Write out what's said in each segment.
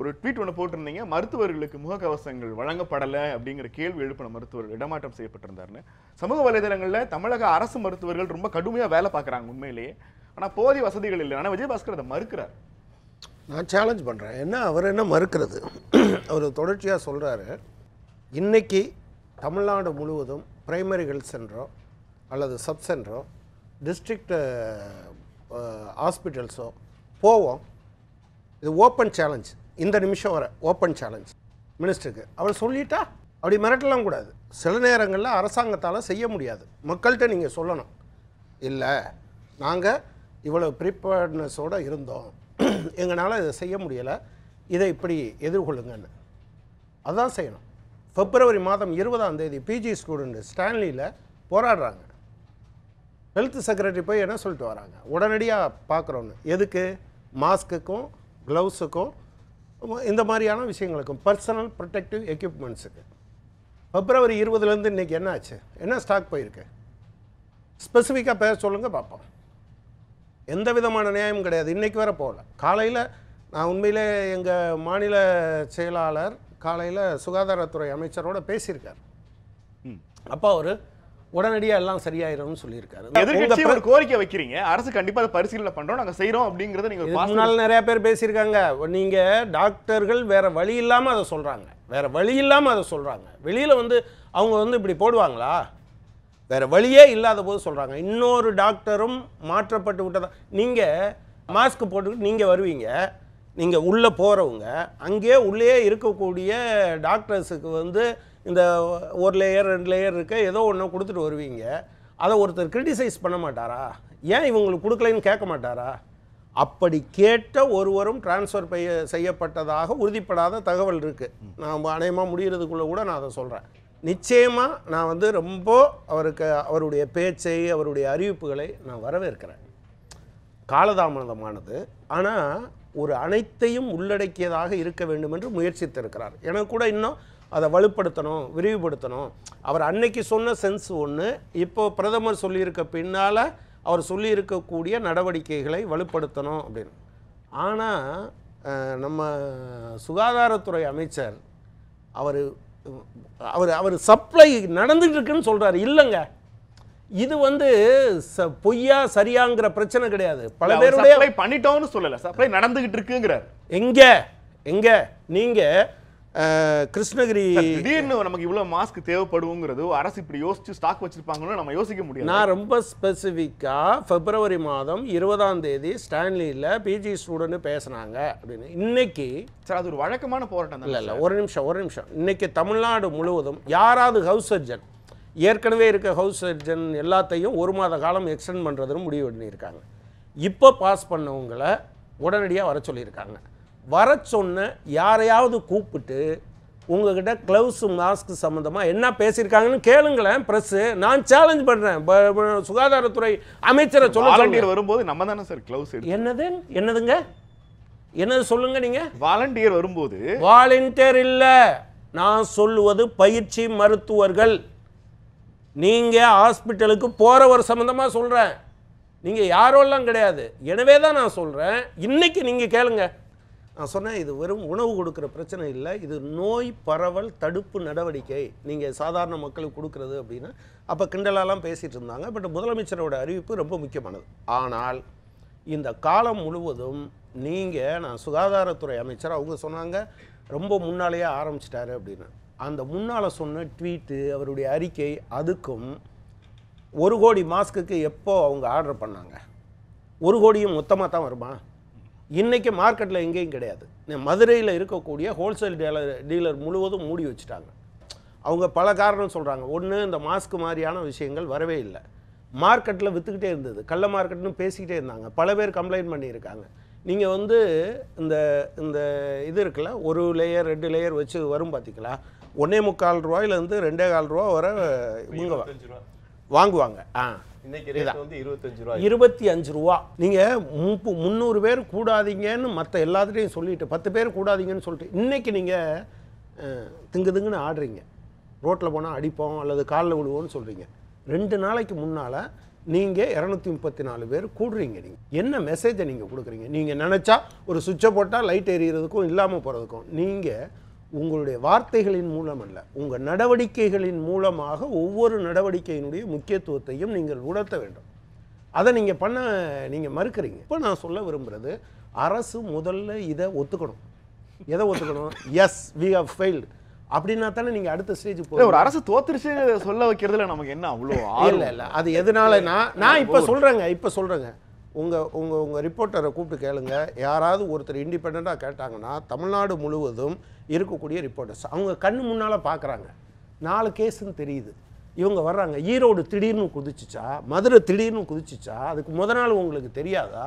ஒரு ட்வீட் ஒன்று போட்டிருந்தீங்க மருத்துவர்களுக்கு முகக்கவசங்கள் வழங்கப்படலை அப்படிங்கிற கேள்வி எழுப்பின மருத்துவர்கள் இடமாற்றம் செய்யப்பட்டிருந்தார்னு சமூக வலைதளங்களில் தமிழக அரசு மருத்துவர்கள் ரொம்ப கடுமையாக வேலை பார்க்குறாங்க உண்மையிலேயே ஆனால் போதிய வசதிகள் இல்லை ஆனால் விஜயபாஸ்கர் அதை மறுக்கிறார் நான் சேலஞ்ச் பண்ணுறேன் என்ன அவர் என்ன மறுக்கிறது அவர் தொடர்ச்சியாக சொல்கிறாரு இன்றைக்கி தமிழ்நாடு முழுவதும் பிரைமரி ஹெல்த் சென்டரோ அல்லது சப் சென்டரோ டிஸ்ட்ரிக்ட் ஹாஸ்பிட்டல்ஸோ போவோம் இது ஓப்பன் சேலஞ்ச் இந்த நிமிஷம் வர ஓப்பன் சேலஞ்ச் மினிஸ்டருக்கு அவர் சொல்லிட்டா அப்படி மிரட்டலாம் கூடாது சில நேரங்களில் அரசாங்கத்தால் செய்ய முடியாது மக்கள்கிட்ட நீங்கள் சொல்லணும் இல்லை நாங்கள் இவ்வளோ ப்ரிப்பேர்ட்னஸோடு இருந்தோம் எங்களால் இதை செய்ய முடியலை இதை இப்படி எதிர்கொள்ளுங்கன்னு அதுதான் செய்யணும் பிப்ரவரி மாதம் இருபதாம் தேதி பிஜி ஸ்டூடெண்ட்டு ஸ்டான்லியில் போராடுறாங்க ஹெல்த் செக்ரட்டரி போய் என்ன சொல்லிட்டு வராங்க உடனடியாக பார்க்குறோன்னு எதுக்கு மாஸ்க்குக்கும் க்ளவுஸுக்கும் இந்த மாதிரியான விஷயங்களுக்கும் பர்சனல் ப்ரொடெக்டிவ் எக்யூப்மெண்ட்ஸுக்கு பிப்ரவரி இருபதுலேருந்து இன்றைக்கி என்ன ஆச்சு என்ன ஸ்டாக் போயிருக்கு ஸ்பெசிஃபிக்காக பேர் சொல்லுங்கள் பார்ப்போம் எந்த விதமான நியாயம் கிடையாது இன்றைக்கி வர போகல காலையில் நான் உண்மையிலே எங்கள் மாநில செயலாளர் காலையில் சுகாதாரத்துறை அமைச்சரோடு பேசியிருக்கார் அப்போ அவர் உடனடியாக எல்லாம் சரியாயிரும்னு சொல்லியிருக்காரு எதிர்கட்சி ஒரு கோரிக்கை வைக்கிறீங்க அரசு கண்டிப்பாக அதை பரிசீலனை பண்ணுறோம் நாங்கள் செய்கிறோம் அப்படிங்கிறத நீங்கள் முன்னால் நிறைய பேர் பேசியிருக்காங்க நீங்கள் டாக்டர்கள் வேற வழி இல்லாமல் அதை சொல்கிறாங்க வேற வழி இல்லாமல் அதை சொல்கிறாங்க வெளியில் வந்து அவங்க வந்து இப்படி போடுவாங்களா வேற வழியே இல்லாத போது சொல்கிறாங்க இன்னொரு டாக்டரும் மாற்றப்பட்டு விட்டதா நீங்கள் மாஸ்க் போட்டுக்கிட்டு நீங்கள் வருவீங்க நீங்கள் உள்ளே போகிறவங்க அங்கேயே உள்ளே இருக்கக்கூடிய டாக்டர்ஸுக்கு வந்து இந்த ஒரு லேயர் ரெண்டு லேயர் இருக்க ஏதோ ஒன்று கொடுத்துட்டு வருவீங்க அதை ஒருத்தர் கிரிட்டிசைஸ் பண்ண மாட்டாரா ஏன் இவங்களுக்கு கொடுக்கலைன்னு கேட்க மாட்டாரா அப்படி கேட்ட ஒருவரும் டிரான்ஸ்ஃபர் செய்யப்பட்டதாக உறுதிப்படாத தகவல் இருக்குது நான் அநேகமாக முடிகிறதுக்குள்ளே கூட நான் அதை சொல்கிறேன் நிச்சயமாக நான் வந்து ரொம்ப அவருக்கு அவருடைய பேச்சை அவருடைய அறிவிப்புகளை நான் வரவேற்கிறேன் காலதாமதமானது ஆனால் ஒரு அனைத்தையும் உள்ளடக்கியதாக இருக்க வேண்டும் என்று முயற்சித்திருக்கிறார் எனக்கு கூட இன்னும் அதை வலுப்படுத்தணும் விரிவுபடுத்தணும் அவர் அன்னைக்கு சொன்ன சென்ஸ் ஒன்று இப்போ பிரதமர் சொல்லியிருக்க பின்னால் அவர் சொல்லியிருக்கக்கூடிய நடவடிக்கைகளை வலுப்படுத்தணும் அப்படின்னு ஆனால் நம்ம சுகாதாரத்துறை அமைச்சர் அவர் அவர் அவர் சப்ளை நடந்துகிட்டு இருக்குன்னு சொல்கிறாரு இல்லைங்க இது வந்து பொய்யா சரியாங்கிற பிரச்சனை கிடையாது பல பேருடைய பண்ணிட்டோம்னு சொல்லல சப்ளை நடந்துகிட்டு இருக்குங்கிறார் எங்க எங்க நீங்கள் கிருஷ்ணகிரி திடீர்னு நமக்கு இவ்வளோ மாஸ்க் தேவைப்படுங்கிறது அரசு இப்படி யோசிச்சு ஸ்டாக் வச்சிருப்பாங்கன்னு நம்ம யோசிக்க முடியும் நான் ரொம்ப ஸ்பெசிஃபிக்காக பிப்ரவரி மாதம் இருபதாம் தேதி ஸ்டான்லியில் பிஜி ஸ்டூடெண்ட் பேசுனாங்க அப்படின்னு இன்னைக்கு சார் அது ஒரு வழக்கமான போராட்டம் இல்லை இல்லை ஒரு நிமிஷம் ஒரு நிமிஷம் இன்னைக்கு தமிழ்நாடு முழுவதும் யாராவது ஹவுஸ் சர்ஜன் ஏற்கனவே இருக்க ஹவுஸ் சர்ஜன் எல்லாத்தையும் ஒரு மாத காலம் எக்ஸ்டெண்ட் பண்ணுறதுன்னு முடிவு பண்ணியிருக்காங்க இப்போ பாஸ் பண்ணவங்களை உடனடியாக வர சொல்லியிருக்காங்க வர சொன்ன யாரையாவது கூப்பிட்டு உங்ககிட்ட க்ளவுஸு மாஸ்க் சம்மந்தமாக என்ன பேசியிருக்காங்கன்னு கேளுங்களேன் ப்ரெஸ்ஸு நான் சேலஞ்ச் பண்ணுறேன் சுகாதாரத்துறை அமைச்சரை சொல்ல வரும்போது நம்ம தானே சார் க்ளவுஸ் என்னது என்னதுங்க என்னது சொல்லுங்க நீங்கள் வாலண்டியர் வரும்போது வாலண்டியர் இல்லை நான் சொல்லுவது பயிற்சி மருத்துவர்கள் நீங்கள் ஹாஸ்பிட்டலுக்கு போகிறவர் சம்மந்தமாக சொல்கிறேன் நீங்கள் எல்லாம் கிடையாது எனவே தான் நான் சொல்கிறேன் இன்னைக்கு நீங்கள் கேளுங்கள் நான் சொன்னேன் இது வெறும் உணவு கொடுக்குற பிரச்சனை இல்லை இது நோய் பரவல் தடுப்பு நடவடிக்கை நீங்கள் சாதாரண மக்களுக்கு கொடுக்குறது அப்படின்னா அப்போ கிண்டலாலாம் பேசிகிட்டு இருந்தாங்க பட் முதலமைச்சரோட அறிவிப்பு ரொம்ப முக்கியமானது ஆனால் இந்த காலம் முழுவதும் நீங்கள் நான் சுகாதாரத்துறை அமைச்சர் அவங்க சொன்னாங்க ரொம்ப முன்னாலேயே ஆரம்பிச்சிட்டாரு அப்படின்னு அந்த முன்னால் சொன்ன ட்வீட்டு அவருடைய அறிக்கை அதுக்கும் ஒரு கோடி மாஸ்க்குக்கு எப்போ அவங்க ஆர்டர் பண்ணாங்க ஒரு கோடியும் மொத்தமாக தான் வருமா இன்றைக்கி மார்க்கெட்டில் எங்கேயும் கிடையாது மதுரையில் இருக்கக்கூடிய ஹோல்சேல் டீலர் டீலர் முழுவதும் மூடி வச்சுட்டாங்க அவங்க பல காரணம் சொல்கிறாங்க ஒன்று இந்த மாஸ்க் மாதிரியான விஷயங்கள் வரவே இல்லை மார்க்கெட்டில் விற்றுக்கிட்டே இருந்தது கள்ள மார்க்கெட்னு பேசிக்கிட்டே இருந்தாங்க பல பேர் கம்ப்ளைண்ட் பண்ணியிருக்காங்க நீங்கள் வந்து இந்த இந்த இது இருக்குல்ல ஒரு லேயர் ரெண்டு லேயர் வச்சு வரும் பார்த்திங்களா ஒன்றே முக்கால் ரூபாயிலேருந்து ரெண்டே கால் ரூபா வர இவங்க வாங்குவாங்க ஆ இருபத்தி அஞ்சு ரூபா நீங்கள் முப்பு முந்நூறு பேர் கூடாதீங்கன்னு மற்ற எல்லாத்துலேயும் சொல்லிட்டு பத்து பேர் கூடாதீங்கன்னு சொல்லிட்டு இன்றைக்கி நீங்கள் திங்கு திங்குன்னு ஆடுறீங்க ரோட்டில் போனால் அடிப்போம் அல்லது காலில் விழுவோம்னு சொல்கிறீங்க ரெண்டு நாளைக்கு முன்னால் நீங்கள் இரநூத்தி முப்பத்தி நாலு பேர் கூடுறீங்க நீங்கள் என்ன மெசேஜை நீங்கள் கொடுக்குறீங்க நீங்கள் நினச்சா ஒரு சுவிட்சை போட்டால் லைட் எரியறதுக்கும் இல்லாமல் போகிறதுக்கும் நீங்கள் உங்களுடைய வார்த்தைகளின் மூலம் அல்ல உங்கள் நடவடிக்கைகளின் மூலமாக ஒவ்வொரு நடவடிக்கையினுடைய முக்கியத்துவத்தையும் நீங்கள் உணர்த்த வேண்டும் அதை நீங்கள் பண்ண நீங்கள் மறுக்கிறீங்க இப்போ நான் சொல்ல விரும்புகிறது அரசு முதல்ல இதை ஒத்துக்கணும் எதை ஒத்துக்கணும் எஸ் வி ஹவ் ஃபெயில்டு அப்படின்னா தானே நீங்கள் அடுத்த ஸ்டேஜ் போகிற ஒரு அரசு தோத்துருச்சு சொல்ல வைக்கிறதுல நமக்கு என்ன அவ்வளோ இல்லை இல்லை அது எதனால நான் நான் இப்போ சொல்கிறேங்க இப்போ சொல்கிறேங்க உங்கள் உங்கள் உங்கள் ரிப்போர்ட்டரை கூப்பிட்டு கேளுங்க யாராவது ஒருத்தர் இண்டிபெண்ட்டாக கேட்டாங்கன்னா தமிழ்நாடு முழுவதும் இருக்கக்கூடிய ரிப்போர்ட்டர்ஸ் அவங்க கண் முன்னால் பார்க்குறாங்க நாலு கேஸுன்னு தெரியுது இவங்க வர்றாங்க ஈரோடு திடீர்னு குதிச்சிச்சா மதுரை திடீர்னு குதிச்சிச்சா அதுக்கு முத நாள் உங்களுக்கு தெரியாதா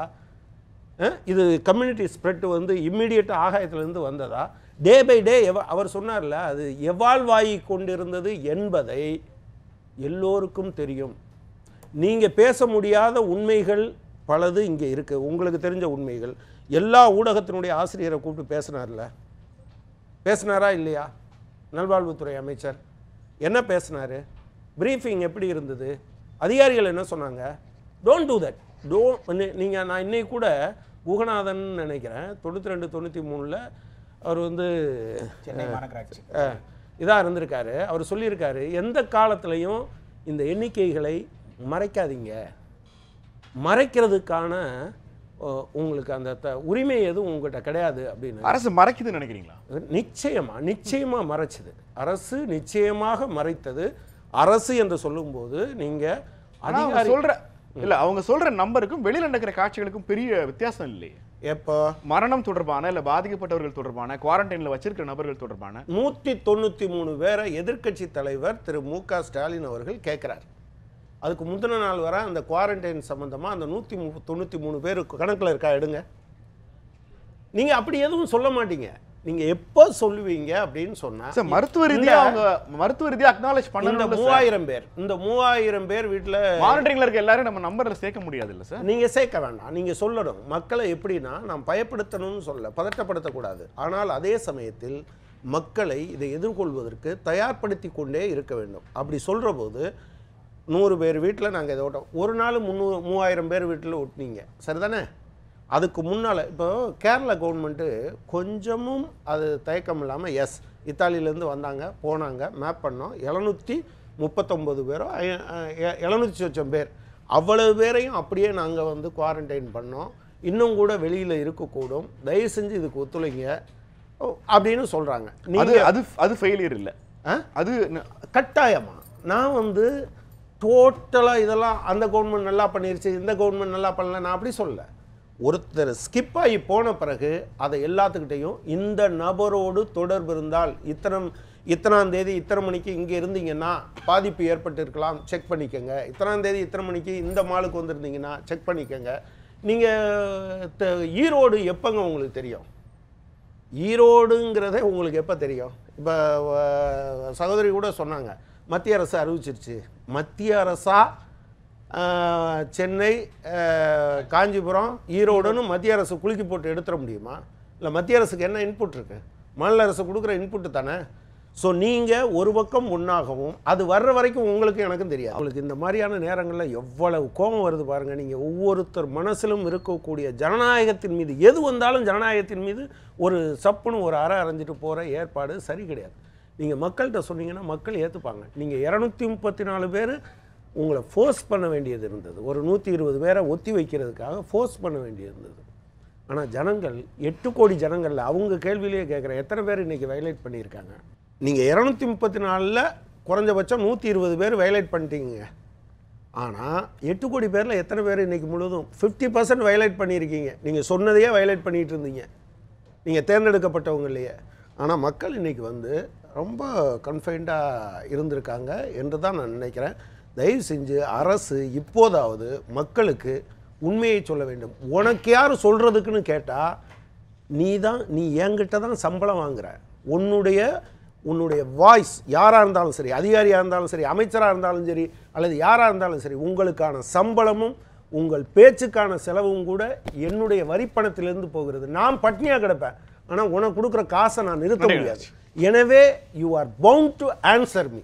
இது கம்யூனிட்டி ஸ்ப்ரெட் வந்து இம்மிடியட்டாக ஆகாயத்துலேருந்து வந்ததா டே பை டே எவ அவர் சொன்னார்ல அது எவால்வ் ஆகி கொண்டிருந்தது என்பதை எல்லோருக்கும் தெரியும் நீங்கள் பேச முடியாத உண்மைகள் பலது இங்கே இருக்குது உங்களுக்கு தெரிஞ்ச உண்மைகள் எல்லா ஊடகத்தினுடைய ஆசிரியரை கூப்பிட்டு பேசினார்ல பேசினாரா இல்லையா நல்வாழ்வுத்துறை அமைச்சர் என்ன பேசினார் ப்ரீஃபிங் எப்படி இருந்தது அதிகாரிகள் என்ன சொன்னாங்க டோன்ட் டூ தட் டோ நீங்கள் நான் இன்னைக்கு கூட குகநாதன் நினைக்கிறேன் தொண்ணூற்றி ரெண்டு தொண்ணூற்றி மூணில் அவர் வந்து இதாக இருந்திருக்காரு அவர் சொல்லியிருக்காரு எந்த காலத்துலேயும் இந்த எண்ணிக்கைகளை மறைக்காதீங்க மறைக்கிறதுக்கான உங்களுக்கு அந்த த உரிமை எதுவும் உங்ககிட்ட கிடையாது அப்படின்னு அரசு மறைக்குதுன்னு நினைக்கிறீங்களா நிச்சயமா நிச்சயமா மறைச்சது அரசு நிச்சயமாக மறைத்தது அரசு என்று சொல்லும்போது நீங்க அதிகாரி சொல்ற இல்லை அவங்க சொல்ற நம்பருக்கும் வெளியில் நடக்கிற காட்சிகளுக்கும் பெரிய வித்தியாசம் இல்லையே எப்போ மரணம் தொடர்பான இல்லை பாதிக்கப்பட்டவர்கள் தொடர்பான குவாரண்டைனில் வச்சிருக்கிற நபர்கள் தொடர்பான நூத்தி தொண்ணூத்தி மூணு பேரை எதிர்கட்சி தலைவர் திரு மு க ஸ்டாலின் அவர்கள் கேட்கிறார் அதுக்கு முந்தின நாள் வர அந்த குவாரண்டைன் சம்மந்தமாக அந்த நூற்றி மு தொண்ணூற்றி மூணு பேர் கணக்கில் இருக்கா எடுங்க நீங்கள் அப்படி எதுவும் சொல்ல மாட்டீங்க நீங்கள் எப்போ சொல்லுவீங்க அப்படின்னு சொன்னால் மருத்துவ ரீதியாக அவங்க மருத்துவ ரீதியாக அக்னாலேஜ் பண்ண மூவாயிரம் பேர் இந்த மூவாயிரம் பேர் வீட்டில் மானிட்டரிங்கில் இருக்க எல்லாரும் நம்ம நம்பரில் சேர்க்க முடியாது இல்லை சார் நீங்கள் சேர்க்க வேண்டாம் நீங்கள் சொல்லணும் மக்களை எப்படின்னா நாம் பயப்படுத்தணும்னு சொல்ல பதட்டப்படுத்தக்கூடாது ஆனால் அதே சமயத்தில் மக்களை இதை எதிர்கொள்வதற்கு தயார்படுத்தி கொண்டே இருக்க வேண்டும் அப்படி சொல்கிற போது நூறு பேர் வீட்டில் நாங்கள் இதை ஓட்டோம் ஒரு நாள் முந்நூறு மூவாயிரம் பேர் வீட்டில் ஓட்டினீங்க சரிதானே அதுக்கு முன்னால் இப்போ கேரளா கவர்மெண்ட்டு கொஞ்சமும் அது தயக்கம் இல்லாமல் எஸ் இத்தாலியிலேருந்து வந்தாங்க போனாங்க மேப் பண்ணோம் எழுநூற்றி முப்பத்தொம்பது பேரோ எழுநூற்றி லட்சம் பேர் அவ்வளவு பேரையும் அப்படியே நாங்கள் வந்து குவாரண்டைன் பண்ணோம் இன்னும் கூட வெளியில் இருக்கக்கூடும் தயவு செஞ்சு இதுக்கு ஒத்துழைங்க அப்படின்னு சொல்கிறாங்க நீங்கள் அது அது ஃபெயிலியர் இல்லை அது கட்டாயமாக நான் வந்து டோட்டலாக இதெல்லாம் அந்த கவர்மெண்ட் நல்லா பண்ணிருச்சு இந்த கவர்மெண்ட் நல்லா பண்ணல நான் அப்படி சொல்லலை ஒருத்தர் ஸ்கிப் ஆகி போன பிறகு அதை எல்லாத்துக்கிட்டையும் இந்த நபரோடு தொடர்பு இருந்தால் இத்தனை இத்தனாம் தேதி இத்தனை மணிக்கு இங்கே இருந்தீங்கன்னா பாதிப்பு ஏற்பட்டிருக்கலாம் செக் பண்ணிக்கோங்க இத்தனாம் தேதி இத்தனை மணிக்கு இந்த மாலுக்கு வந்திருந்தீங்கன்னா செக் பண்ணிக்கோங்க நீங்கள் ஈரோடு எப்போங்க உங்களுக்கு தெரியும் ஈரோடுங்கிறதே உங்களுக்கு எப்போ தெரியும் இப்போ சகோதரி கூட சொன்னாங்க மத்திய அரசு அறிவிச்சிருச்சு மத்திய அரசா சென்னை காஞ்சிபுரம் ஈரோடுன்னு மத்திய அரசு குலுக்கி போட்டு எடுத்துட முடியுமா இல்லை மத்திய அரசுக்கு என்ன இன்புட் இருக்கு மாநில அரசு கொடுக்குற இன்புட்டு தானே ஸோ நீங்கள் ஒரு பக்கம் முன்னாகவும் அது வர்ற வரைக்கும் உங்களுக்கு எனக்கும் தெரியாது உங்களுக்கு இந்த மாதிரியான நேரங்களில் எவ்வளவு கோபம் வருது பாருங்கள் நீங்கள் ஒவ்வொருத்தர் மனசிலும் இருக்கக்கூடிய ஜனநாயகத்தின் மீது எது வந்தாலும் ஜனநாயகத்தின் மீது ஒரு சப்புன்னு ஒரு அற அரைஞ்சிட்டு போகிற ஏற்பாடு சரி கிடையாது நீங்கள் மக்கள்கிட்ட சொன்னீங்கன்னா மக்கள் ஏற்றுப்பாங்க நீங்கள் இரநூத்தி முப்பத்தி நாலு பேர் உங்களை ஃபோர்ஸ் பண்ண வேண்டியது இருந்தது ஒரு நூற்றி இருபது பேரை ஒத்தி வைக்கிறதுக்காக ஃபோர்ஸ் பண்ண வேண்டியது இருந்தது ஆனால் ஜனங்கள் எட்டு கோடி ஜனங்களில் அவங்க கேள்வியிலேயே கேட்குற எத்தனை பேர் இன்றைக்கி வயலேட் பண்ணியிருக்காங்க நீங்கள் இரநூத்தி முப்பத்தி நாலில் குறைஞ்சபட்சம் நூற்றி இருபது பேர் வயலேட் பண்ணிட்டீங்க ஆனால் எட்டு கோடி பேரில் எத்தனை பேர் இன்றைக்கி முழுவதும் ஃபிஃப்டி பர்சன்ட் வயலேட் பண்ணியிருக்கீங்க நீங்கள் சொன்னதையே வயலேட் பண்ணிகிட்டு இருந்தீங்க நீங்கள் தேர்ந்தெடுக்கப்பட்டவங்க இல்லையே ஆனால் மக்கள் இன்றைக்கி வந்து ரொம்ப கன்ஃபைண்டாக இருந்திருக்காங்க என்று தான் நான் நினைக்கிறேன் தயவு செஞ்சு அரசு இப்போதாவது மக்களுக்கு உண்மையை சொல்ல வேண்டும் உனக்கு யார் சொல்கிறதுக்குன்னு கேட்டால் நீ தான் நீ என்கிட்ட தான் சம்பளம் வாங்குற உன்னுடைய உன்னுடைய வாய்ஸ் யாராக இருந்தாலும் சரி அதிகாரியாக இருந்தாலும் சரி அமைச்சராக இருந்தாலும் சரி அல்லது யாராக இருந்தாலும் சரி உங்களுக்கான சம்பளமும் உங்கள் பேச்சுக்கான செலவும் கூட என்னுடைய வரிப்பணத்திலிருந்து போகிறது நான் பட்னியாக கிடப்பேன் ஆனால் உனக்கு கொடுக்குற காசை நான் நிறுத்த முடியாது எனவே you are bound to answer me